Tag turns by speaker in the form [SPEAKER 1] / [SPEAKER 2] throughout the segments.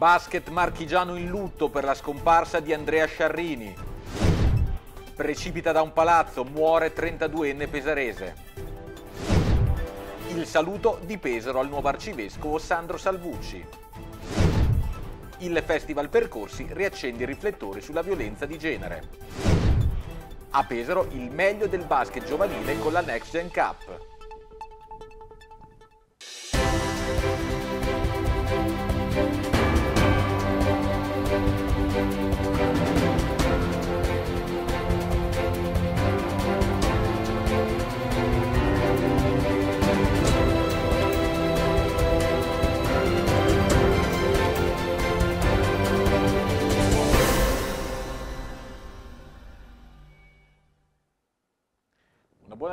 [SPEAKER 1] Basket marchigiano in lutto per la scomparsa di Andrea Sciarrini. Precipita da un palazzo, muore 32enne pesarese. Il saluto di Pesaro al nuovo arcivescovo Sandro Salvucci. Il Festival Percorsi riaccende i riflettori sulla violenza di genere. A Pesaro il meglio del basket giovanile con la Next Gen Cup.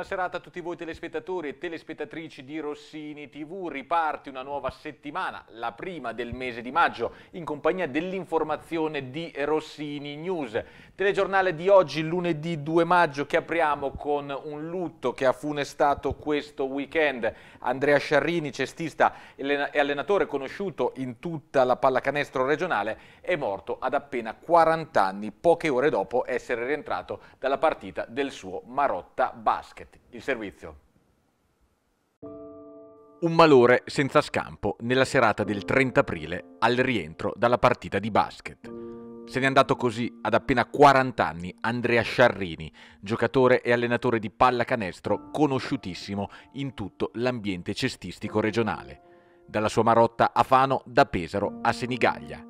[SPEAKER 1] Buona serata a tutti voi telespettatori e telespettatrici di Rossini TV. Riparte una nuova settimana, la prima del mese di maggio, in compagnia dell'informazione di Rossini News. Telegiornale di oggi, lunedì 2 maggio, che apriamo con un lutto che ha funestato questo weekend. Andrea Sciarrini, cestista e allenatore conosciuto in tutta la pallacanestro regionale, è morto ad appena 40 anni, poche ore dopo essere rientrato dalla partita del suo Marotta Basket aspetti. Il servizio. Un malore senza scampo nella serata del 30 aprile al rientro dalla partita di basket. Se n'è andato così ad appena 40 anni Andrea Sciarrini, giocatore e allenatore di pallacanestro conosciutissimo in tutto l'ambiente cestistico regionale. Dalla sua marotta a Fano, da Pesaro a Senigaglia.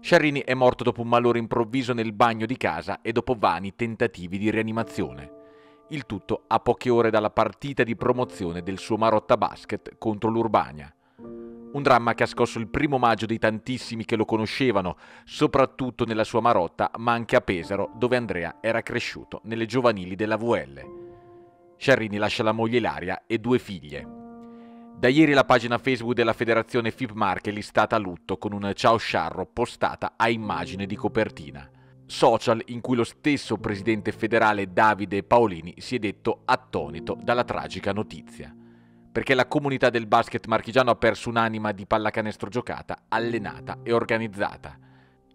[SPEAKER 1] Sciarrini è morto dopo un malore improvviso nel bagno di casa e dopo vani tentativi di rianimazione il tutto a poche ore dalla partita di promozione del suo Marotta Basket contro l'Urbania. Un dramma che ha scosso il primo maggio dei tantissimi che lo conoscevano, soprattutto nella sua Marotta, ma anche a Pesaro, dove Andrea era cresciuto nelle giovanili della VL. Sciarrini lascia la moglie Ilaria e due figlie. Da ieri la pagina Facebook della Federazione FIP Marche è listata a lutto con un ciao sciarro postata a immagine di copertina social in cui lo stesso presidente federale Davide Paolini si è detto attonito dalla tragica notizia, perché la comunità del basket marchigiano ha perso un'anima di pallacanestro giocata, allenata e organizzata.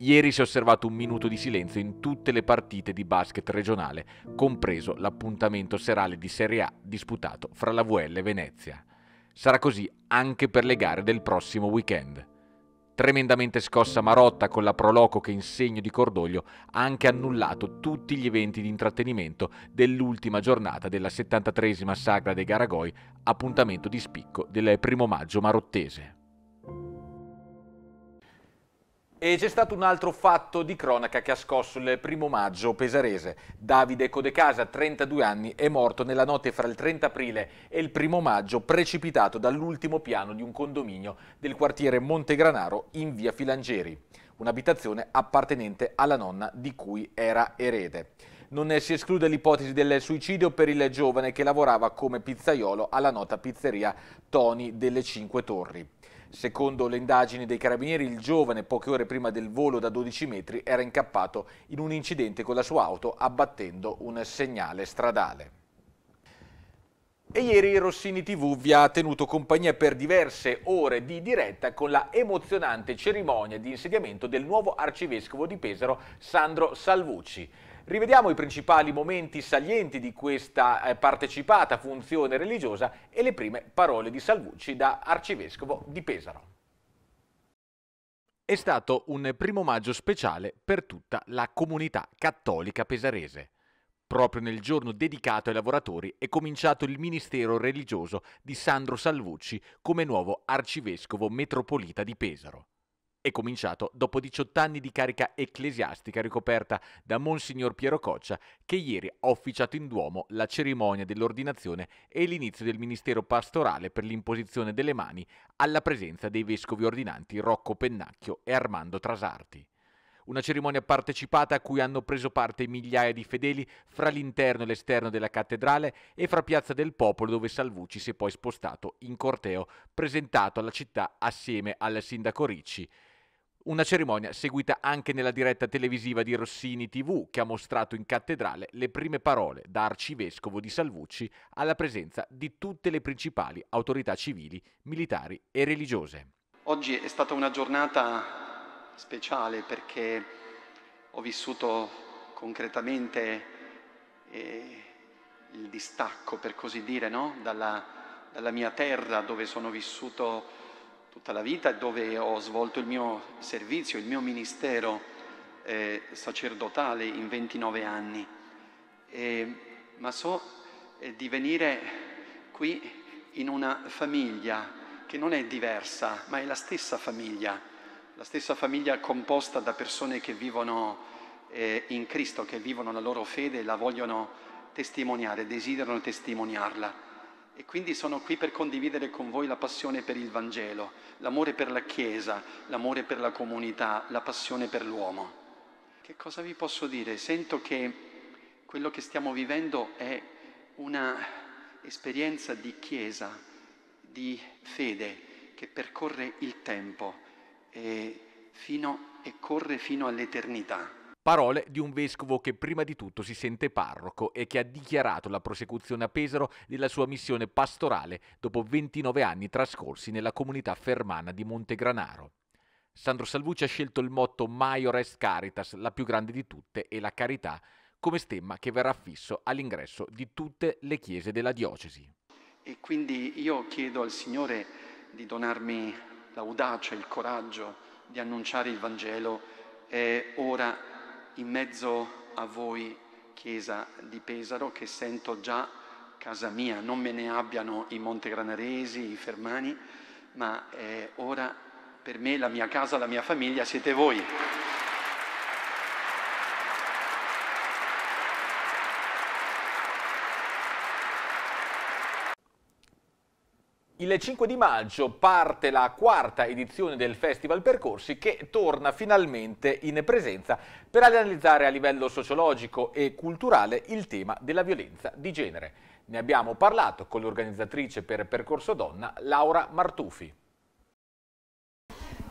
[SPEAKER 1] Ieri si è osservato un minuto di silenzio in tutte le partite di basket regionale, compreso l'appuntamento serale di Serie A disputato fra la VL e Venezia. Sarà così anche per le gare del prossimo weekend. Tremendamente scossa Marotta con la Proloco che in segno di cordoglio ha anche annullato tutti gli eventi di intrattenimento dell'ultima giornata della 73esima Sagra dei Garagoi, appuntamento di spicco del primo maggio marottese. E c'è stato un altro fatto di cronaca che ha scosso il primo maggio pesarese. Davide Codecasa, 32 anni, è morto nella notte fra il 30 aprile e il primo maggio precipitato dall'ultimo piano di un condominio del quartiere Montegranaro in via Filangieri, un'abitazione appartenente alla nonna di cui era erede. Non si esclude l'ipotesi del suicidio per il giovane che lavorava come pizzaiolo alla nota pizzeria Tony delle Cinque Torri. Secondo le indagini dei carabinieri, il giovane, poche ore prima del volo da 12 metri, era incappato in un incidente con la sua auto abbattendo un segnale stradale. E ieri Rossini TV vi ha tenuto compagnia per diverse ore di diretta con la emozionante cerimonia di insediamento del nuovo arcivescovo di Pesaro Sandro Salvucci. Rivediamo i principali momenti salienti di questa eh, partecipata funzione religiosa e le prime parole di Salvucci da arcivescovo di Pesaro. È stato un primo maggio speciale per tutta la comunità cattolica pesarese. Proprio nel giorno dedicato ai lavoratori è cominciato il ministero religioso di Sandro Salvucci come nuovo arcivescovo metropolita di Pesaro è cominciato dopo 18 anni di carica ecclesiastica ricoperta da Monsignor Piero Coccia, che ieri ha officiato in Duomo la cerimonia dell'ordinazione e l'inizio del ministero pastorale per l'imposizione delle mani alla presenza dei vescovi ordinanti Rocco Pennacchio e Armando Trasarti una cerimonia partecipata a cui hanno preso parte migliaia di fedeli fra l'interno e l'esterno della cattedrale e fra Piazza del Popolo dove Salvucci si è poi spostato in corteo presentato alla città assieme al sindaco Ricci una cerimonia seguita anche nella diretta televisiva di Rossini TV, che ha mostrato in cattedrale le prime parole da arcivescovo di Salvucci alla presenza di tutte le principali autorità civili, militari e religiose.
[SPEAKER 2] Oggi è stata una giornata speciale perché ho vissuto concretamente eh, il distacco, per così dire, no? dalla, dalla mia terra dove sono vissuto tutta la vita, dove ho svolto il mio servizio, il mio ministero eh, sacerdotale in 29 anni. E, ma so eh, di venire qui in una famiglia che non è diversa, ma è la stessa famiglia, la stessa famiglia composta da persone che vivono eh, in Cristo, che vivono la loro fede e la vogliono testimoniare, desiderano testimoniarla. E quindi sono qui per condividere con voi la passione per il Vangelo, l'amore per la Chiesa, l'amore per la comunità, la passione per l'uomo. Che cosa vi posso dire? Sento che quello che stiamo vivendo è un'esperienza di Chiesa, di fede che percorre il tempo e, fino, e corre fino all'eternità.
[SPEAKER 1] Parole di un vescovo che prima di tutto si sente parroco e che ha dichiarato la prosecuzione a Pesaro della sua missione pastorale dopo 29 anni trascorsi nella comunità fermana di Montegranaro. Sandro Salvucci ha scelto il motto Maior est Caritas, la più grande di tutte, e la carità come stemma che verrà fisso all'ingresso di tutte le chiese della diocesi.
[SPEAKER 2] E quindi io chiedo al Signore di donarmi l'audacia, il coraggio di annunciare il Vangelo È ora in mezzo a voi, Chiesa di Pesaro, che sento già casa mia, non me ne abbiano i Montegranaresi, i Fermani, ma è ora per me la mia casa, la mia famiglia siete voi.
[SPEAKER 1] Il 5 di maggio parte la quarta edizione del Festival Percorsi che torna finalmente in presenza per analizzare a livello sociologico e culturale il tema della violenza di genere. Ne abbiamo parlato con l'organizzatrice per Percorso Donna, Laura Martufi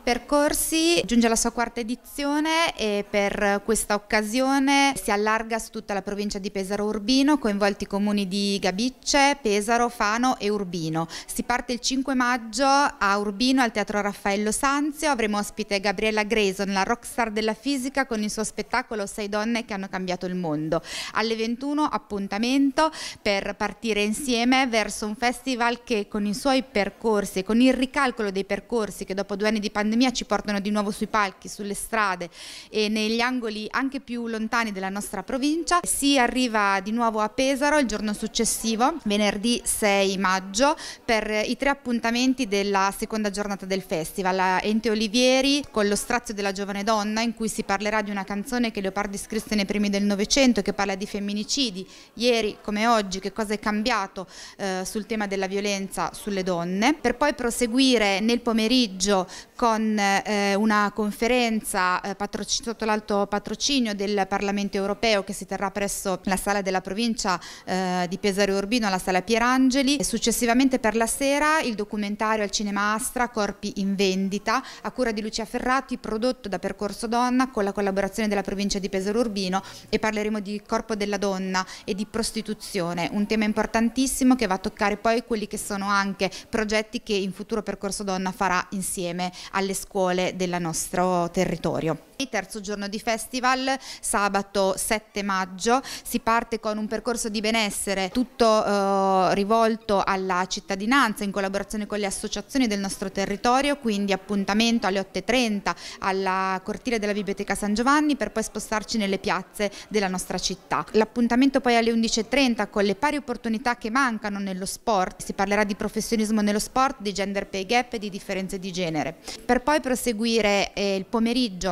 [SPEAKER 3] percorsi, giunge alla sua quarta edizione e per questa occasione si allarga su tutta la provincia di Pesaro Urbino, coinvolti i comuni di Gabicce, Pesaro, Fano e Urbino. Si parte il 5 maggio a Urbino al Teatro Raffaello Sanzio, avremo ospite Gabriella Grayson, la rockstar della fisica con il suo spettacolo Sei donne che hanno cambiato il mondo. Alle 21 appuntamento per partire insieme verso un festival che con i suoi percorsi, con il ricalcolo dei percorsi che dopo due anni di pandemia pandemia ci portano di nuovo sui palchi, sulle strade e negli angoli anche più lontani della nostra provincia. Si arriva di nuovo a Pesaro il giorno successivo, venerdì 6 maggio, per i tre appuntamenti della seconda giornata del festival. Ente Olivieri con lo strazio della giovane donna in cui si parlerà di una canzone che Leopardi scrisse nei primi del Novecento che parla di femminicidi. Ieri come oggi che cosa è cambiato eh, sul tema della violenza sulle donne. Per poi proseguire nel pomeriggio con con eh, una conferenza eh, sotto l'alto patrocinio del Parlamento europeo che si terrà presso la sala della provincia eh, di Pesaro Urbino, la sala Pierangeli. E successivamente per la sera il documentario al cinema Astra Corpi in vendita a cura di Lucia Ferrati prodotto da Percorso Donna con la collaborazione della provincia di Pesaro Urbino e parleremo di corpo della donna e di prostituzione, un tema importantissimo che va a toccare poi quelli che sono anche progetti che in futuro Percorso Donna farà insieme alle alle scuole del nostro territorio. Terzo giorno di festival, sabato 7 maggio, si parte con un percorso di benessere tutto eh, rivolto alla cittadinanza in collaborazione con le associazioni del nostro territorio, quindi appuntamento alle 8.30 alla cortile della Biblioteca San Giovanni per poi spostarci nelle piazze della nostra città. L'appuntamento poi alle 11.30 con le pari opportunità che mancano nello sport, si parlerà di professionismo nello sport, di gender pay gap e di differenze di genere. Per poi proseguire eh, il pomeriggio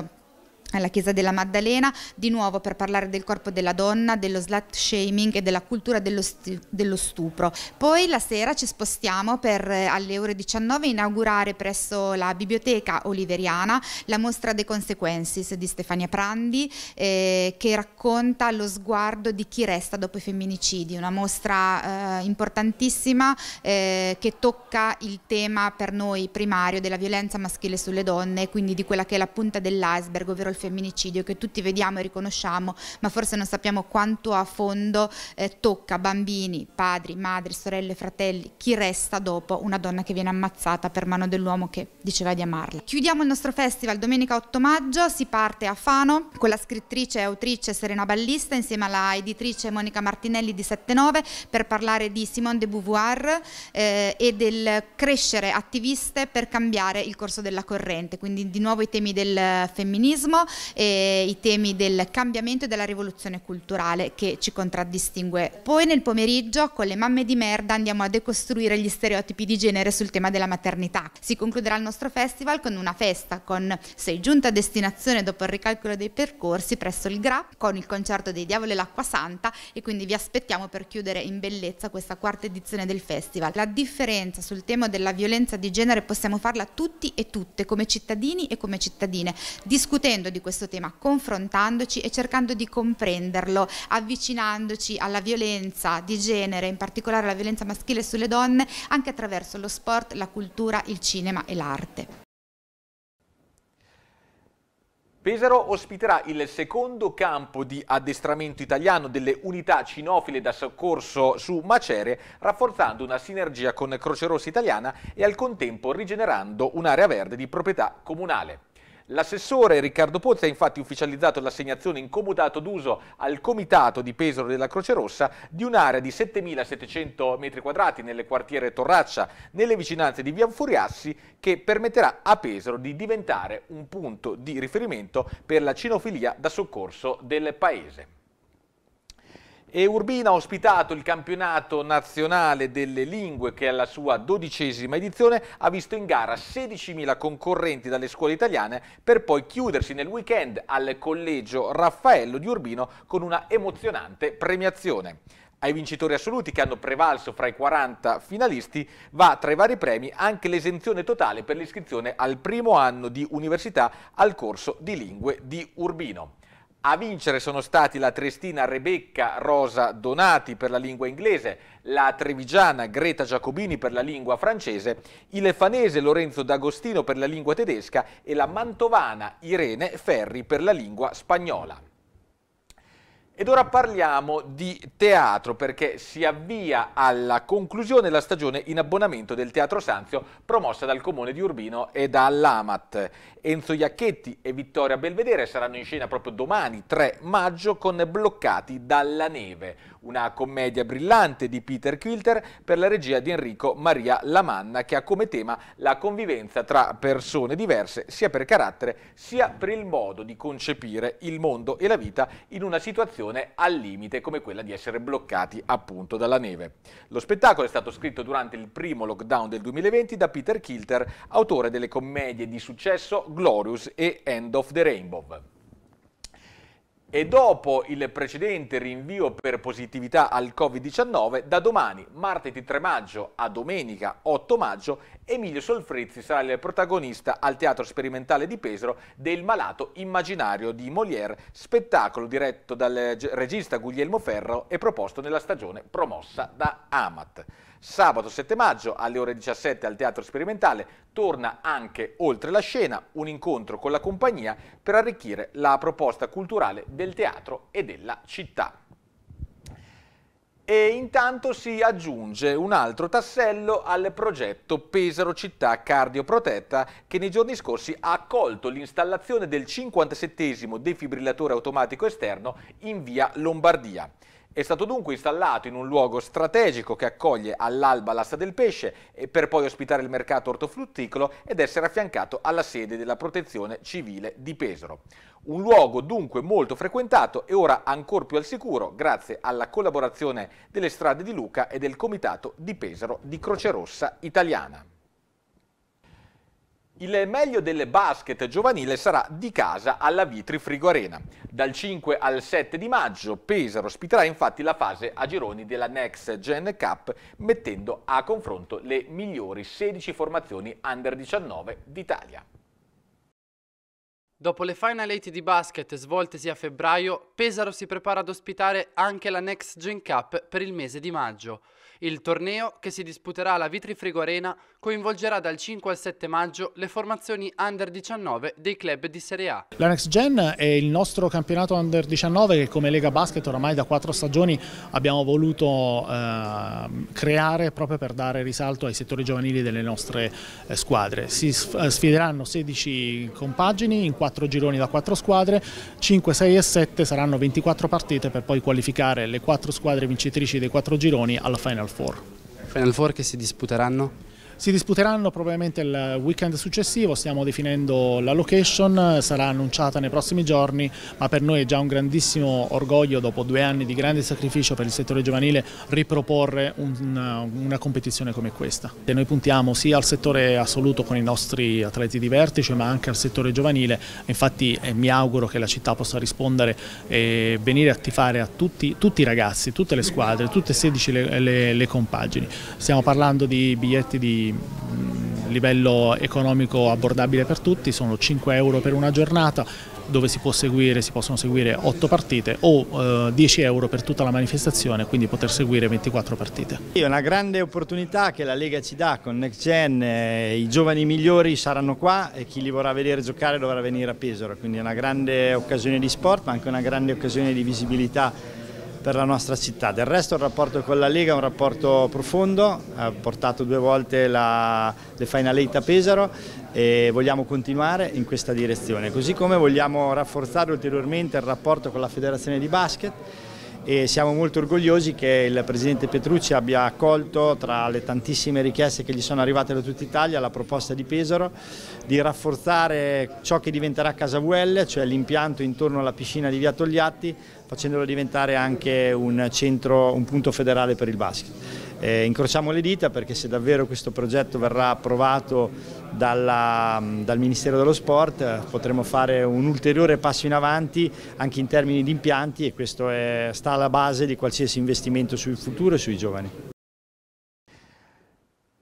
[SPEAKER 3] alla chiesa della Maddalena, di nuovo per parlare del corpo della donna, dello slut shaming e della cultura dello, dello stupro. Poi la sera ci spostiamo per eh, alle ore 19 inaugurare presso la biblioteca oliveriana la mostra De Consequences di Stefania Prandi eh, che racconta lo sguardo di chi resta dopo i femminicidi, una mostra eh, importantissima eh, che tocca il tema per noi primario della violenza maschile sulle donne, quindi di quella che è la punta dell'iceberg, ovvero il femminicidio che tutti vediamo e riconosciamo, ma forse non sappiamo quanto a fondo eh, tocca bambini, padri, madri, sorelle, fratelli, chi resta dopo una donna che viene ammazzata per mano dell'uomo che diceva di amarla. Chiudiamo il nostro festival domenica 8 maggio, si parte a Fano con la scrittrice e autrice Serena Ballista insieme alla editrice Monica Martinelli di 79 per parlare di Simone de Beauvoir eh, e del crescere attiviste per cambiare il corso della corrente, quindi di nuovo i temi del femminismo, e i temi del cambiamento e della rivoluzione culturale che ci contraddistingue. Poi nel pomeriggio con le mamme di merda andiamo a decostruire gli stereotipi di genere sul tema della maternità. Si concluderà il nostro festival con una festa con Sei giunta a destinazione dopo il ricalcolo dei percorsi presso il GRA con il concerto dei Diavoli e l'Acqua Santa e quindi vi aspettiamo per chiudere in bellezza questa quarta edizione del festival. La differenza sul tema della violenza di genere possiamo farla tutti e tutte come cittadini e come cittadine discutendo di di questo tema confrontandoci e cercando di comprenderlo, avvicinandoci alla violenza di genere, in particolare alla violenza maschile sulle donne, anche attraverso lo sport, la cultura, il cinema e l'arte.
[SPEAKER 1] Pesaro ospiterà il secondo campo di addestramento italiano delle unità cinofile da soccorso su Macere, rafforzando una sinergia con Croce Rossa Italiana e al contempo rigenerando un'area verde di proprietà comunale. L'assessore Riccardo Pozzi ha infatti ufficializzato l'assegnazione in comodato d'uso al Comitato di Pesaro della Croce Rossa di un'area di 7.700 m2 nelle quartiere Torraccia, nelle vicinanze di Via Furiassi, che permetterà a Pesaro di diventare un punto di riferimento per la cinofilia da soccorso del Paese. E Urbina ha ospitato il campionato nazionale delle lingue che alla sua dodicesima edizione ha visto in gara 16.000 concorrenti dalle scuole italiane per poi chiudersi nel weekend al collegio Raffaello di Urbino con una emozionante premiazione. Ai vincitori assoluti che hanno prevalso fra i 40 finalisti va tra i vari premi anche l'esenzione totale per l'iscrizione al primo anno di università al corso di lingue di Urbino. A vincere sono stati la triestina Rebecca Rosa Donati per la lingua inglese, la Trevigiana Greta Giacobini per la lingua francese, il Lefanese Lorenzo D'Agostino per la lingua tedesca e la Mantovana Irene Ferri per la lingua spagnola. Ed ora parliamo di teatro perché si avvia alla conclusione la stagione in abbonamento del Teatro Sanzio promossa dal Comune di Urbino e dall'Amat Enzo Iacchetti e Vittoria Belvedere saranno in scena proprio domani 3 maggio con Bloccati dalla neve, una commedia brillante di Peter Quilter per la regia di Enrico Maria Lamanna che ha come tema la convivenza tra persone diverse sia per carattere sia per il modo di concepire il mondo e la vita in una situazione al limite come quella di essere bloccati appunto dalla neve. Lo spettacolo è stato scritto durante il primo lockdown del 2020 da Peter Kilter, autore delle commedie di successo Glorious e End of the Rainbow. E dopo il precedente rinvio per positività al Covid-19, da domani, martedì 3 maggio a domenica 8 maggio, Emilio Solfrizzi sarà il protagonista al Teatro Sperimentale di Pesaro del Malato Immaginario di Molière, spettacolo diretto dal regista Guglielmo Ferro e proposto nella stagione promossa da Amat. Sabato 7 maggio alle ore 17 al Teatro Sperimentale torna anche Oltre la scena, un incontro con la compagnia per arricchire la proposta culturale del teatro e della città e intanto si aggiunge un altro tassello al progetto Pesaro Città Cardioprotetta che nei giorni scorsi ha accolto l'installazione del 57 defibrillatore automatico esterno in via Lombardia. È stato dunque installato in un luogo strategico che accoglie all'alba l'asta del pesce eh, per poi ospitare il mercato ortofrutticolo ed essere affiancato alla sede della protezione civile di Pesaro. Un luogo dunque molto frequentato e ora ancor più al sicuro grazie alla collaborazione delle strade di Luca e del comitato di Pesaro di Croce Rossa Italiana. Il meglio del basket giovanile sarà di casa alla Vitri Frigo Arena. Dal 5 al 7 di maggio Pesaro ospiterà infatti la fase a gironi della Next Gen Cup mettendo a confronto le migliori 16 formazioni under 19 d'Italia.
[SPEAKER 2] Dopo le Final 8 di basket svoltesi a febbraio, Pesaro si prepara ad ospitare anche la Next Gen Cup per il mese di maggio. Il torneo, che si disputerà alla Vitri Frigo Arena, coinvolgerà dal 5 al 7 maggio le formazioni under 19 dei club di Serie A.
[SPEAKER 4] La Next Gen è il nostro campionato under 19 che come Lega Basket oramai da quattro stagioni abbiamo voluto eh, creare proprio per dare risalto ai settori giovanili delle nostre eh, squadre. Si eh, sfideranno 16 compagini in quattro gironi da quattro squadre, 5, 6 e 7 saranno 24 partite per poi qualificare le quattro squadre vincitrici dei quattro gironi alla Final Four. Final Four che si disputeranno? Si disputeranno probabilmente il weekend successivo, stiamo definendo la location, sarà annunciata nei prossimi giorni, ma per noi è già un grandissimo orgoglio dopo due anni di grande sacrificio per il settore giovanile riproporre un, una competizione come questa. E noi puntiamo sia al settore assoluto con i nostri atleti di vertice ma anche al settore giovanile, infatti eh, mi auguro che la città possa rispondere e venire a tifare a tutti, tutti i ragazzi, tutte le squadre, tutte 16 le, le, le compagini. Stiamo parlando di biglietti di di livello economico abbordabile per tutti, sono 5 euro per una giornata dove si, seguire, si possono seguire 8 partite o eh, 10 euro per tutta la manifestazione, quindi poter seguire 24 partite.
[SPEAKER 5] È una grande opportunità che la Lega ci dà con Next Gen, eh, i giovani migliori saranno qua e chi li vorrà vedere giocare dovrà venire a Pesaro, quindi è una grande occasione di sport ma anche una grande occasione di visibilità per la nostra città. Del resto il rapporto con la Lega è un rapporto profondo, ha portato due volte la, le Final 8 a Pesaro e vogliamo continuare in questa direzione, così come vogliamo rafforzare ulteriormente il rapporto con la Federazione di Basket e siamo molto orgogliosi che il Presidente Petrucci abbia accolto tra le tantissime richieste che gli sono arrivate da tutta Italia la proposta di Pesaro di rafforzare ciò che diventerà Casa VL, cioè l'impianto intorno alla piscina di Via Togliatti, facendolo diventare anche un, centro, un punto federale per il basket. Eh, incrociamo le dita perché se davvero questo progetto verrà approvato dalla, dal Ministero dello Sport potremo fare un ulteriore passo in avanti anche in termini di impianti e questo è, sta alla base di qualsiasi investimento sul futuro e sui giovani.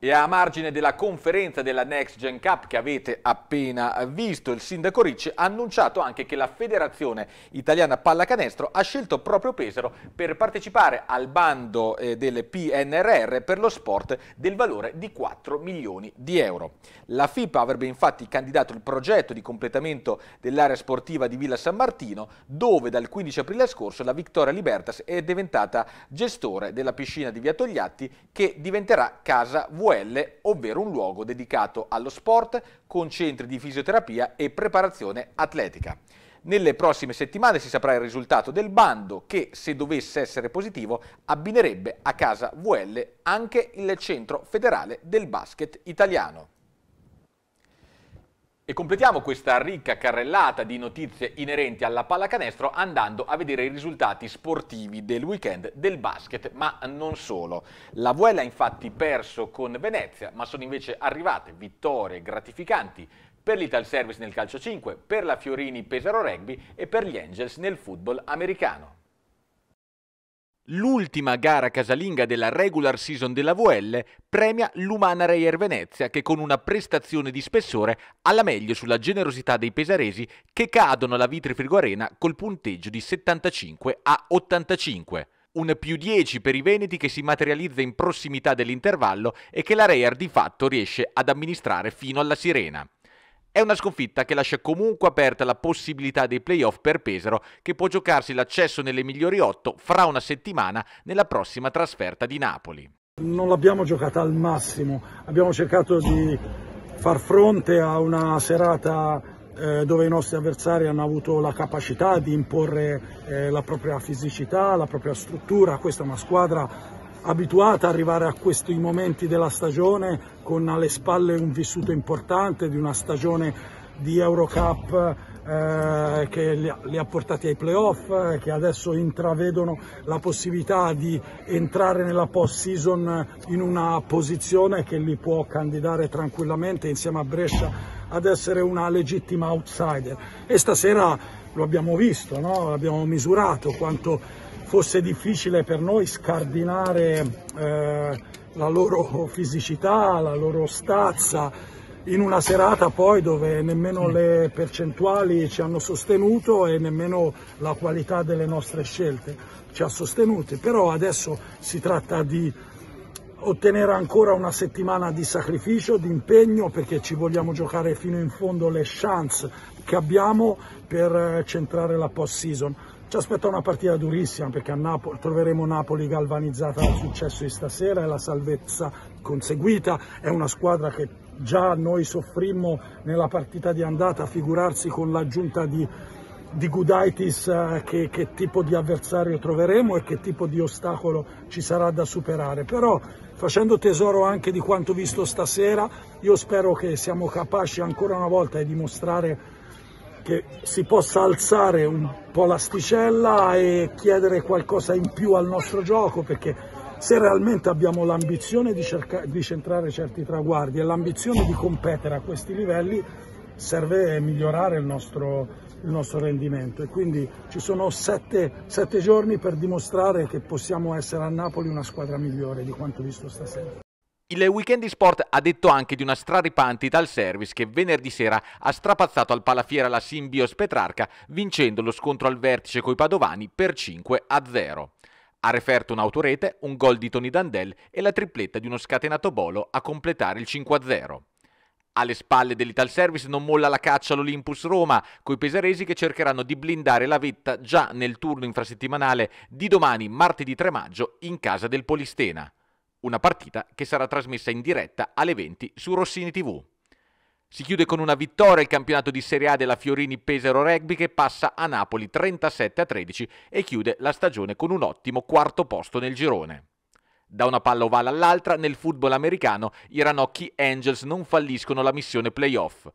[SPEAKER 1] E a margine della conferenza della Next Gen Cup che avete appena visto, il sindaco Ricci ha annunciato anche che la Federazione Italiana Pallacanestro ha scelto proprio Pesaro per partecipare al bando eh, del PNRR per lo sport del valore di 4 milioni di euro. La FIPA avrebbe infatti candidato il progetto di completamento dell'area sportiva di Villa San Martino, dove dal 15 aprile scorso la Victoria Libertas è diventata gestore della piscina di Via Togliatti che diventerà casa VF OL, ovvero un luogo dedicato allo sport con centri di fisioterapia e preparazione atletica. Nelle prossime settimane si saprà il risultato del bando che, se dovesse essere positivo, abbinerebbe a casa VL anche il Centro Federale del Basket Italiano. E completiamo questa ricca carrellata di notizie inerenti alla pallacanestro andando a vedere i risultati sportivi del weekend del basket, ma non solo. La Vuela infatti perso con Venezia, ma sono invece arrivate vittorie gratificanti per l'Ital Service nel calcio 5, per la Fiorini Pesaro Rugby e per gli Angels nel football americano. L'ultima gara casalinga della regular season della VL premia l'Umana Reyer Venezia che con una prestazione di spessore ha la meglio sulla generosità dei pesaresi che cadono alla Vitri Frigo Arena col punteggio di 75 a 85. Un più 10 per i Veneti che si materializza in prossimità dell'intervallo e che la Reyer di fatto riesce ad amministrare fino alla sirena. È una sconfitta che lascia comunque aperta la possibilità dei playoff per Pesaro, che può giocarsi l'accesso nelle migliori otto fra una settimana nella prossima trasferta di
[SPEAKER 6] Napoli. Non l'abbiamo giocata al massimo, abbiamo cercato di far fronte a una serata eh, dove i nostri avversari hanno avuto la capacità di imporre eh, la propria fisicità, la propria struttura, questa è una squadra abituata ad arrivare a questi momenti della stagione con alle spalle un vissuto importante di una stagione di Eurocup eh, che li ha, li ha, portati ai playoff, eh, che adesso intravedono la possibilità di entrare nella post season in una posizione che li può candidare tranquillamente insieme a Brescia ad essere una legittima outsider. E stasera lo abbiamo visto, no? abbiamo misurato quanto fosse difficile per noi scardinare eh, la loro fisicità, la loro stazza, in una serata poi dove nemmeno mm. le percentuali ci hanno sostenuto e nemmeno la qualità delle nostre scelte ci ha sostenuti, però adesso si tratta di ottenere ancora una settimana di sacrificio, di impegno, perché ci vogliamo giocare fino in fondo le chance che abbiamo per eh, centrare la post season. Ci aspetta una partita durissima perché a Napoli, troveremo Napoli galvanizzata dal successo di stasera e la salvezza conseguita. È una squadra che già noi soffrimmo nella partita di andata, figurarsi con l'aggiunta di di Gudaitis eh, che, che, tipo di avversario troveremo e che tipo di ostacolo ci sarà da superare. Però facendo tesoro anche di quanto visto stasera, io spero che siamo capaci ancora una volta di dimostrare che si possa alzare un po' l'asticella e chiedere qualcosa in più al nostro gioco perché se realmente abbiamo l'ambizione di, di, centrare certi traguardi e l'ambizione di competere a questi livelli serve migliorare il nostro, il nostro rendimento e quindi ci sono sette, sette giorni per dimostrare che possiamo essere a Napoli una squadra migliore di quanto visto stasera.
[SPEAKER 1] Il Weekend di Sport ha detto anche di una straripante Ital Service che venerdì sera ha strapazzato al palafiera la Simbios Petrarca vincendo lo scontro al vertice coi padovani per 5 a 0. Ha referto un'autorete, un gol di Tony Dandel e la tripletta di uno scatenato Bolo a completare il 5 a 0. Alle spalle dell'Ital Service non molla la caccia all'Olympus Roma, coi pesaresi che cercheranno di blindare la vetta già nel turno infrasettimanale di domani, martedì 3 maggio, in casa del Polistena una partita che sarà trasmessa in diretta alle 20 su Rossini TV. Si chiude con una vittoria il campionato di Serie A della Fiorini Pesaro Rugby che passa a Napoli 37 a 13 e chiude la stagione con un ottimo quarto posto nel girone. Da una palla ovale all'altra, nel football americano, i Ranocchi Angels non falliscono la missione playoff.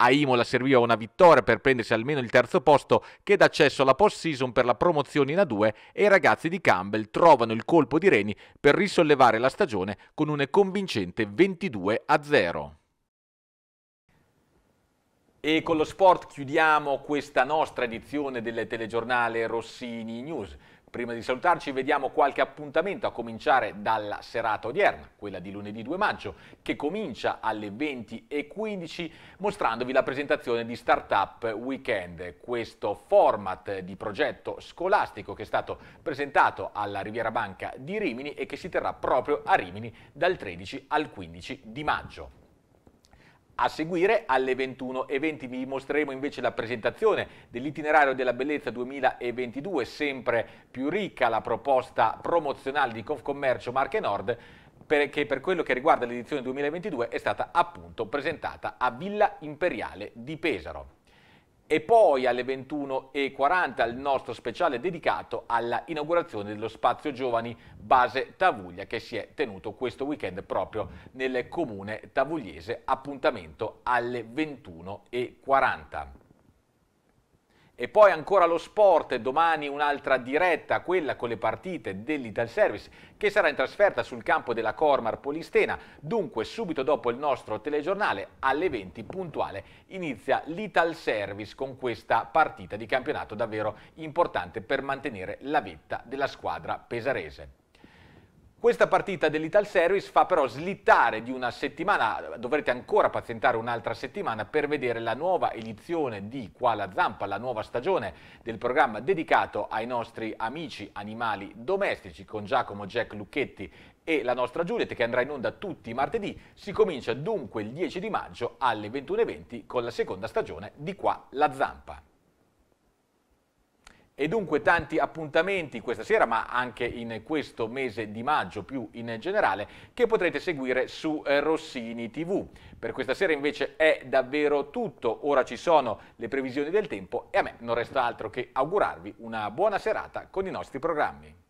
[SPEAKER 1] A Imola serviva una vittoria per prendersi almeno il terzo posto che dà accesso alla post-season per la promozione in A2 e i ragazzi di Campbell trovano il colpo di reni per risollevare la stagione con un convincente 22 a 0. E con lo sport chiudiamo questa nostra edizione del telegiornale Rossini News. Prima di salutarci vediamo qualche appuntamento a cominciare dalla serata odierna, quella di lunedì 2 maggio, che comincia alle 20.15 mostrandovi la presentazione di Startup Weekend, questo format di progetto scolastico che è stato presentato alla Riviera Banca di Rimini e che si terrà proprio a Rimini dal 13 al 15 di maggio. A seguire alle 21.20 vi mostreremo invece la presentazione dell'itinerario della bellezza 2022, sempre più ricca la proposta promozionale di Confcommercio Marche Nord, che per quello che riguarda l'edizione 2022 è stata appunto presentata a Villa Imperiale di Pesaro e poi alle 21.40 il nostro speciale dedicato alla inaugurazione dello spazio giovani base Tavuglia che si è tenuto questo weekend proprio nel comune tavugliese appuntamento alle 21.40. E poi ancora lo sport, domani un'altra diretta, quella con le partite dell'Ital Service, che sarà in trasferta sul campo della Cormar Polistena. Dunque, subito dopo il nostro telegiornale, alle 20 puntuale, inizia l'Ital Service con questa partita di campionato davvero importante per mantenere la vetta della squadra pesarese. Questa partita dell'Ital Service fa però slittare di una settimana, dovrete ancora pazientare un'altra settimana per vedere la nuova edizione di Qua la Zampa, la nuova stagione del programma dedicato ai nostri amici animali domestici con Giacomo Jack Lucchetti e la nostra Juliet che andrà in onda tutti i martedì. Si comincia dunque il 10 di maggio alle 21.20 con la seconda stagione di Qua la Zampa. E dunque tanti appuntamenti questa sera, ma anche in questo mese di maggio più in generale, che potrete seguire su eh, Rossini TV. Per questa sera invece è davvero tutto, ora ci sono le previsioni del tempo e a me non resta altro che augurarvi una buona serata con i nostri programmi.